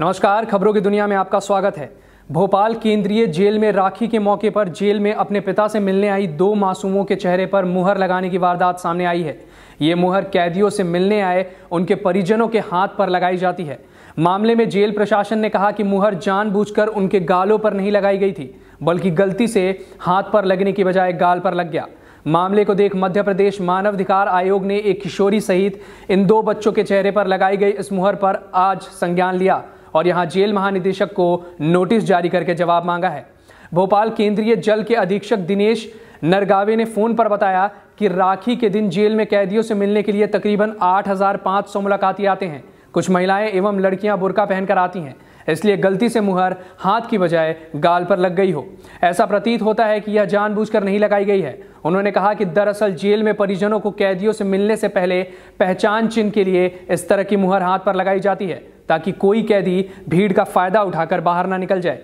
नमस्कार खबरों की दुनिया में आपका स्वागत है भोपाल केंद्रीय जेल में राखी के मौके पर जेल में अपने पिता से मिलने आई दो मासूमों के चेहरे पर मुहर लगाने की वारदात सामने आई है ये मुहर कैदियों से मिलने आए उनके परिजनों के हाथ पर लगाई जाती है मामले में जेल प्रशासन ने कहा कि मुहर जानबूझकर उनके गालों पर नहीं लगाई गई थी बल्कि गलती से हाथ पर लगने की बजाय गाल पर लग गया मामले को देख मध्य प्रदेश मानवाधिकार आयोग ने एक किशोरी सहित इन दो बच्चों के चेहरे पर लगाई गई इस मुहर पर आज संज्ञान लिया और यहां जेल महानिदेशक को नोटिस जारी करके जवाब मांगा है भोपाल केंद्रीय जल के अधीक्षक दिनेश नरगावे ने फोन पर बताया कि राखी के दिन जेल में कैदियों से मिलने के लिए तकरीबन 8,500 मुलाकाती आते हैं कुछ महिलाएं एवं लड़कियां बुरका पहनकर आती हैं इसलिए गलती से मुहर हाथ की बजाय गाल पर लग गई हो ऐसा प्रतीत होता है कि यह जानबूझकर नहीं लगाई गई है उन्होंने कहा कि दरअसल जेल में परिजनों को कैदियों से मिलने से पहले पहचान चिन्ह के लिए इस तरह की मुहर हाथ पर लगाई जाती है ताकि कोई कैदी भीड़ का फायदा उठाकर बाहर ना निकल जाए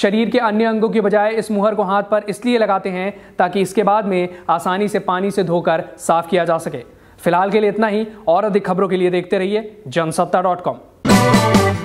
शरीर के अन्य अंगों के बजाय इस मुहर को हाथ पर इसलिए लगाते हैं ताकि इसके बाद में आसानी से पानी से धोकर साफ किया जा सके फिलहाल के लिए इतना ही और अधिक खबरों के लिए देखते रहिए जनसत्ता डॉट कॉम